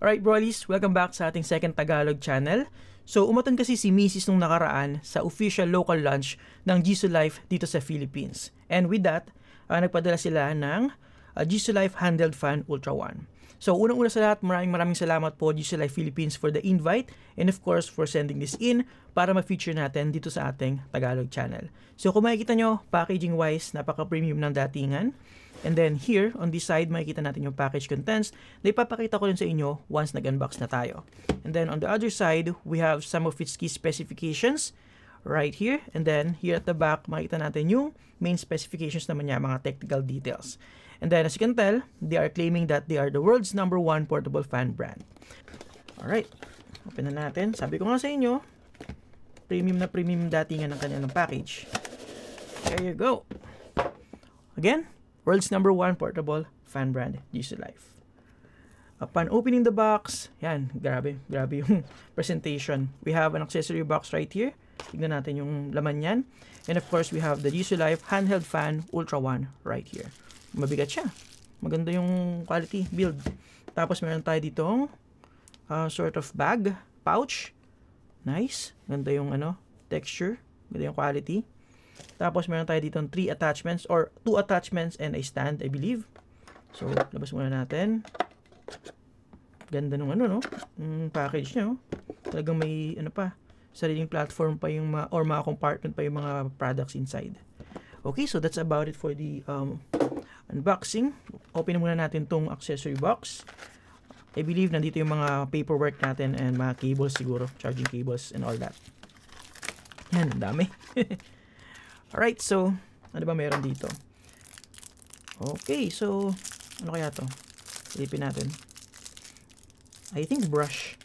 Alright Brolis, welcome back sa ating second Tagalog channel. So umaton kasi si Mrs. nung nakaraan sa official local launch ng Jisoo Life dito sa Philippines. And with that, uh, nagpadala sila ng uh, Jisoo Life Handled Fan Ultra One. So unang-una sa lahat, maraming maraming salamat po Jisoo Life Philippines for the invite and of course for sending this in para ma-feature natin dito sa ating Tagalog channel. So kung makikita nyo, packaging wise, napaka-premium ng datingan. And then here, on this side, makikita natin yung package contents na ipapakita ko rin sa inyo once nag-unbox na tayo. And then on the other side, we have some of its key specifications right here. And then here at the back, makikita natin yung main specifications naman niya, mga technical details. And then as you can tell, they are claiming that they are the world's number one portable fan brand. Alright, open na natin. Sabi ko nga sa inyo, premium na premium datingan ng kanilang package. There you go. Again, world's number one portable fan brand, GC Life. Upon opening the box, yan, grabe, grabe yung presentation. We have an accessory box right here. Tignan natin yung laman niyan. And of course, we have the GC Life handheld fan Ultra One right here. Mabigat siya. Maganda yung quality build. Tapos meron tayo dito uh, ah, sort of bag, pouch. Nice. Ganda yung ano, texture. Ganda yung quality. Tapos meron tayo dito ng 3 attachments or 2 attachments and a stand, I believe. So, labas muna natin. Ganda nung ano, no? Mm, package niya, oh. Talagang may, ano pa, sariling platform pa yung mga, or mga compartment pa yung mga products inside. Okay, so that's about it for the um, unboxing. Open muna natin tong accessory box. I believe nandito yung mga paperwork natin and mga cables siguro, charging cables and all that. Yan, ang dami. Alright, so, ano ba meron dito? Okay, so, ano kaya to? Silipin natin. I think brush.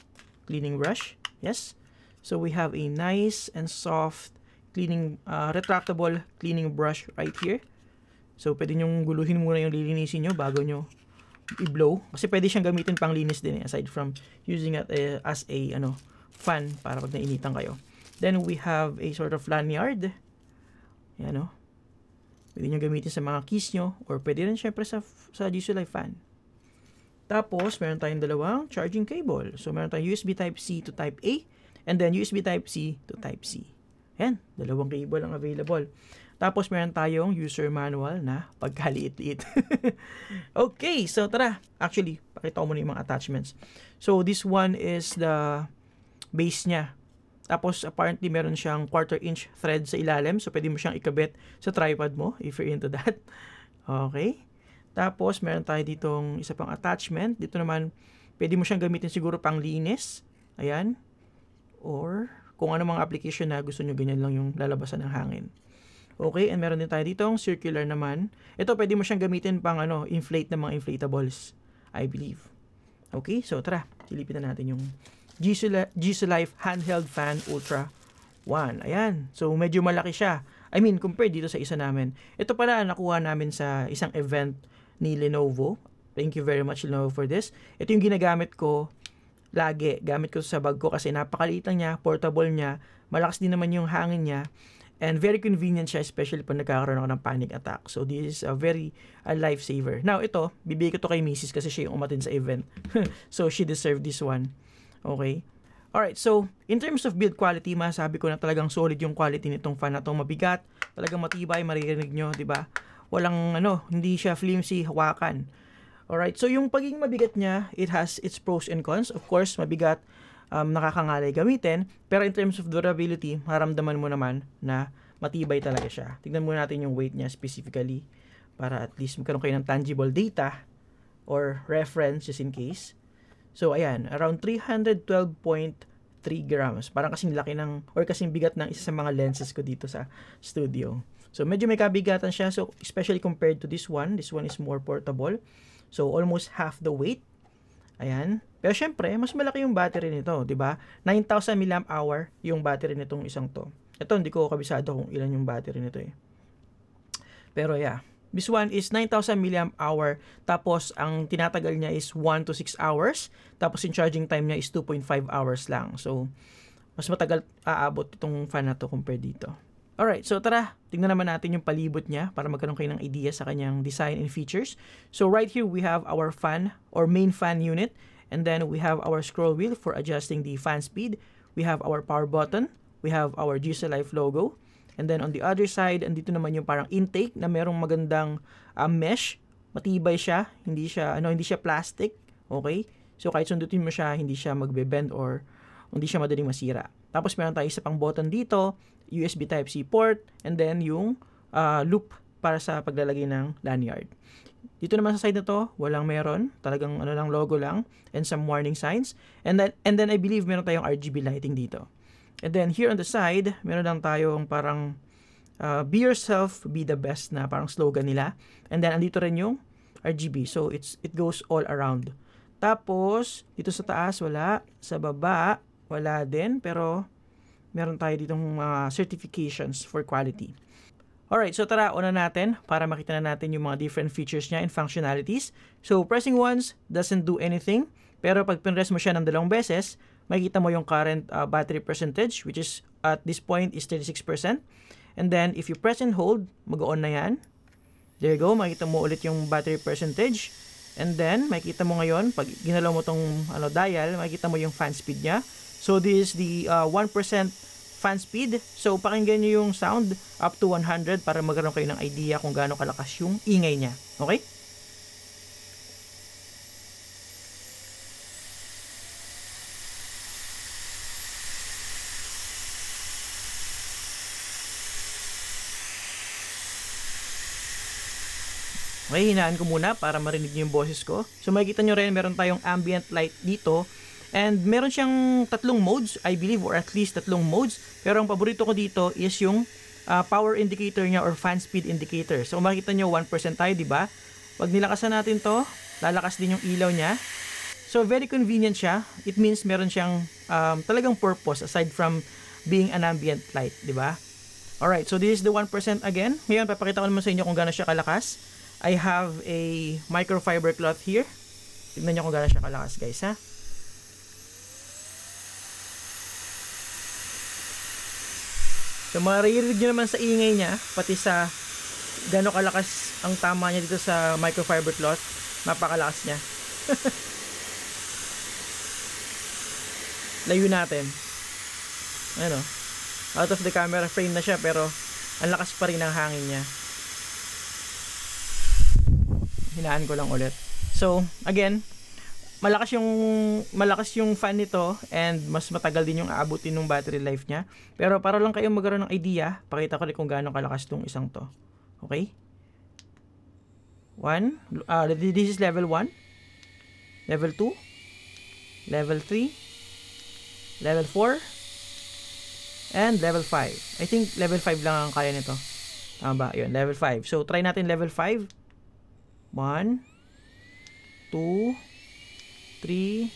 Cleaning brush. Yes. So, we have a nice and soft cleaning, uh, retractable cleaning brush right here. So, pwede nyong guluhin muna yung lilinisin nyo bago nyo i-blow. Kasi pwede siyang gamitin pang linis din eh, aside from using it uh, as a ano fan para pag nainitan kayo. Then, we have a sort of lanyard yan, no? Pwede nyo gamitin sa mga keys nyo or pwede rin syempre sa, sa G-Sulay fan. Tapos, meron tayong dalawang charging cable. So, meron tayong USB Type-C to Type-A and then USB Type-C to Type-C. Yan, dalawang cable ang available. Tapos, meron tayong user manual na pagkaliit-liit. okay, so tara. Actually, pakita ko muna yung mga attachments. So, this one is the base niya. Tapos apparently meron siyang quarter inch thread sa ilalim. So pwede mo siyang ikabit sa tripod mo if you're into that. Okay. Tapos meron tayo ditong isa pang attachment. Dito naman pwede mo siyang gamitin siguro pang linis. Ayan. Or kung ano mga application na gusto nyo ganyan lang yung lalabasan ng hangin. Okay, and meron din tayo ditong circular naman. Ito pwede mo siyang gamitin pang ano, inflate ng mga inflatables, I believe. Okay, so tara, silipin na natin yung Jisu, Jisu Life Handheld Fan Ultra 1. Ayan. So, medyo malaki siya. I mean, compared dito sa isa namin. Ito pala, nakuha namin sa isang event ni Lenovo. Thank you very much, Lenovo, for this. Ito yung ginagamit ko lagi. Gamit ko sa bag ko kasi napakaliit lang niya, portable niya, malakas din naman yung hangin niya, and very convenient siya, especially pag nagkakaroon ako ng panic attack. So, this is a very a lifesaver. Now, ito, bibigay ko to kay Mrs. kasi siya yung umatin sa event. so, she deserved this one. Okay? Alright, so in terms of build quality, masabi ko na talagang solid yung quality nitong fan na to. Mabigat, talagang matibay, maririnig nyo, di ba? Walang ano, hindi siya flimsy, hawakan. Alright, so yung pagiging mabigat niya, it has its pros and cons. Of course, mabigat, um, nakakangalay gamitin. Pero in terms of durability, maramdaman mo naman na matibay talaga siya. Tignan muna natin yung weight niya specifically para at least magkaroon kayo ng tangible data or references in case. So ayan, around 312.3 grams. Parang kasing laki ng, or kasing bigat ng isa sa mga lenses ko dito sa studio. So medyo may kabigatan siya. So especially compared to this one, this one is more portable. So almost half the weight. Ayan. Pero syempre, mas malaki yung battery nito, di ba? 9,000 mAh yung battery nitong isang to. Ito, hindi ko kabisado kung ilan yung battery nito eh. Pero yeah, This one is 9,000 mAh. Tapos, ang tinatagal niya is 1 to 6 hours. Tapos, yung charging time niya is 2.5 hours lang. So, mas matagal aabot itong fan na to compare dito. Alright, so tara, tingnan naman natin yung palibot niya para magkaroon kayo ng idea sa kanyang design and features. So right here, we have our fan or main fan unit. And then we have our scroll wheel for adjusting the fan speed. We have our power button. We have our GSLife logo. And then on the other side, andito naman yung parang intake na merong magandang uh, mesh, matibay siya, hindi siya ano, hindi siya plastic, okay? So kahit sundutin mo siya, hindi siya magbe-bend or hindi siya madaling masira. Tapos meron tayo isa pang button dito, USB type C port and then yung uh, loop para sa paglalagay ng lanyard. Dito naman sa side na to, walang meron. Talagang ano lang logo lang and some warning signs. And then and then I believe meron tayong RGB lighting dito. And then here on the side, meron lang tayong parang uh, be yourself, be the best na parang slogan nila. And then andito rin yung RGB. So it's it goes all around. Tapos dito sa taas wala, sa baba wala din pero meron tayo dito ng uh, certifications for quality. All right, so tara, una natin para makita na natin yung mga different features niya and functionalities. So, pressing once doesn't do anything, pero pag pinress mo siya ng dalawang beses, makikita mo yung current uh, battery percentage which is at this point is 36%. And then if you press and hold, mag-on na yan. There you go, makikita mo ulit yung battery percentage. And then makikita mo ngayon pag ginalaw mo tong ano dial, makikita mo yung fan speed niya. So this is the uh, 1% fan speed. So pakinggan niyo yung sound up to 100 para magkaroon kayo ng idea kung gaano kalakas yung ingay niya. Okay? Mahihinaan ko muna para marinig niyo yung boses ko. So makikita nyo rin, meron tayong ambient light dito. And meron siyang tatlong modes, I believe, or at least tatlong modes. Pero ang paborito ko dito is yung uh, power indicator niya or fan speed indicator. So makikita niyo 1% tayo, di ba? Pag nilakasan natin to, lalakas din yung ilaw niya. So very convenient siya. It means meron siyang um, talagang purpose aside from being an ambient light, di ba? Alright, so this is the 1% again. Ngayon, papakita ko naman sa inyo kung gano'n siya kalakas. I have a microfiber cloth here. Tignan nyo kung gano'n siya kalakas guys ha. So maririnig nyo naman sa ingay niya, pati sa gano'ng kalakas ang tama niya dito sa microfiber cloth. Napakalakas niya. Layo natin. Ano? Out of the camera frame na siya pero ang lakas pa rin ng hangin niya hinaan ko lang ulit. So, again, malakas yung malakas yung fan nito and mas matagal din yung aabutin ng battery life niya. Pero para lang kayo magkaroon ng idea, pakita ko rin kung gaano kalakas tong isang to. Okay? 1, uh, ah, this is level 1, level 2, level 3, level 4, and level 5. I think level 5 lang ang kaya nito. Tama ba? Yun, level 5. So, try natin level 5. 1, 2, 3,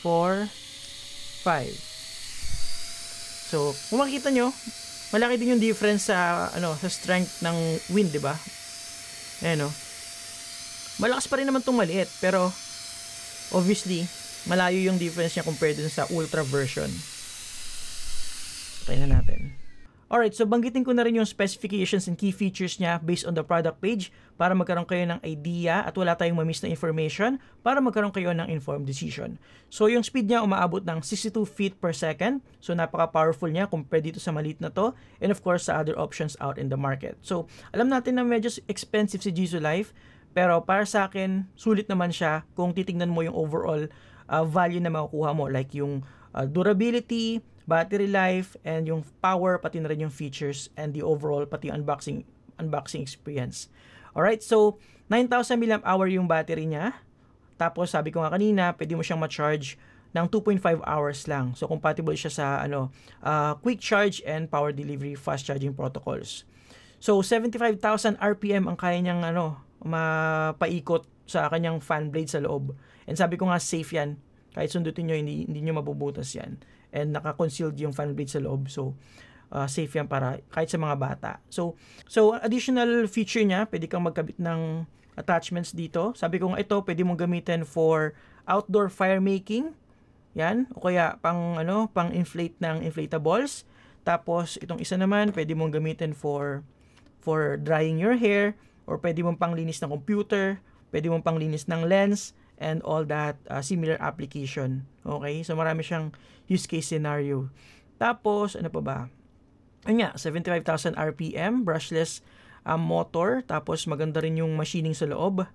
4, 5. So, kung makita nyo, malaki din yung difference sa ano sa strength ng wind, 'di ba? Ayan, no? Oh. Malakas pa rin naman tong maliit, pero obviously, malayo yung difference niya compared dun sa ultra version. Tayo natin. Alright, so banggitin ko na rin yung specifications and key features niya based on the product page para magkaroon kayo ng idea at wala tayong mamiss na information para magkaroon kayo ng informed decision. So yung speed niya umaabot ng 62 feet per second. So napaka-powerful niya compared dito sa maliit na to and of course sa other options out in the market. So alam natin na medyo expensive si Jisoo Life pero para sa akin sulit naman siya kung titingnan mo yung overall uh, value na makukuha mo like yung uh, durability, battery life, and yung power, pati na rin yung features, and the overall, pati yung unboxing, unboxing experience. All right, so 9,000 mAh yung battery niya. Tapos sabi ko nga kanina, pwede mo siyang ma-charge ng 2.5 hours lang. So compatible siya sa ano, uh, quick charge and power delivery fast charging protocols. So 75,000 RPM ang kaya niyang ano, mapaikot sa kanyang fan blade sa loob. And sabi ko nga safe yan. Kahit sundutin niyo hindi, hindi nyo mabubutas yan and naka-concealed yung fan blade sa loob. So, uh, safe yan para kahit sa mga bata. So, so additional feature niya, pwede kang magkabit ng attachments dito. Sabi ko nga ito, pwede mong gamitin for outdoor fire making. Yan, o kaya pang ano, pang inflate ng inflatables. Tapos itong isa naman, pwede mong gamitin for for drying your hair or pwede mong panglinis ng computer, pwede mong panglinis ng lens and all that uh, similar application. Okay? So marami siyang use case scenario. Tapos, ano pa ba? Ayun nga, 75,000 RPM, brushless um, motor, tapos maganda rin yung machining sa loob.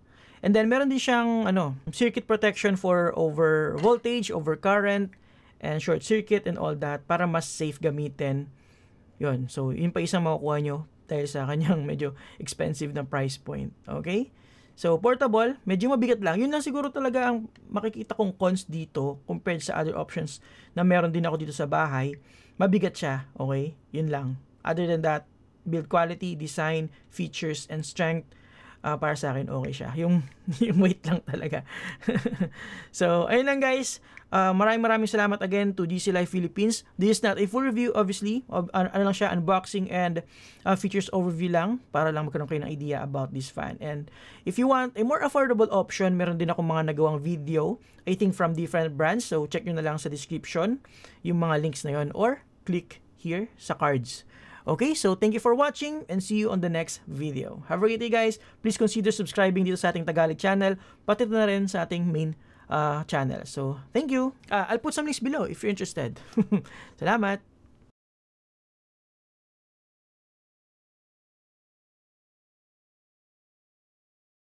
And then meron din siyang ano, circuit protection for over voltage, over current, and short circuit and all that para mas safe gamitin. 'Yon. So, yun pa isang makukuha nyo dahil sa kanyang medyo expensive na price point. Okay? So, portable, medyo mabigat lang. Yun lang siguro talaga ang makikita kong cons dito compared sa other options na meron din ako dito sa bahay. Mabigat siya, okay? Yun lang. Other than that, build quality, design, features, and strength uh, para sa akin okay siya. Yung, yung weight lang talaga. so, ayun lang guys. Uh, maraming maraming salamat again to DC Life Philippines. This is not a full review obviously. of ano, ano lang siya, unboxing and uh, features overview lang para lang magkaroon kayo ng idea about this fan. And if you want a more affordable option, meron din ako mga nagawang video I think from different brands. So check nyo na lang sa description yung mga links na yon or click here sa cards. Okay, so thank you for watching and see you on the next video. Have a great day guys. Please consider subscribing dito sa ating Tagalog channel, pati na rin sa ating main uh, channel. So, thank you. Uh, I'll put some links below if you're interested. Salamat!